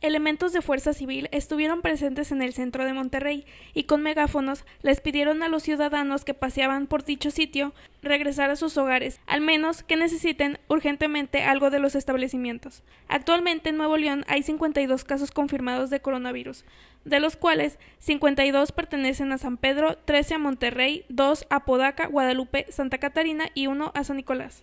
Elementos de Fuerza Civil estuvieron presentes en el centro de Monterrey y con megáfonos les pidieron a los ciudadanos que paseaban por dicho sitio regresar a sus hogares, al menos que necesiten urgentemente algo de los establecimientos. Actualmente en Nuevo León hay 52 casos confirmados de coronavirus, de los cuales 52 pertenecen a San Pedro, 13 a Monterrey, 2 a Podaca, Guadalupe, Santa Catarina y 1 a San Nicolás.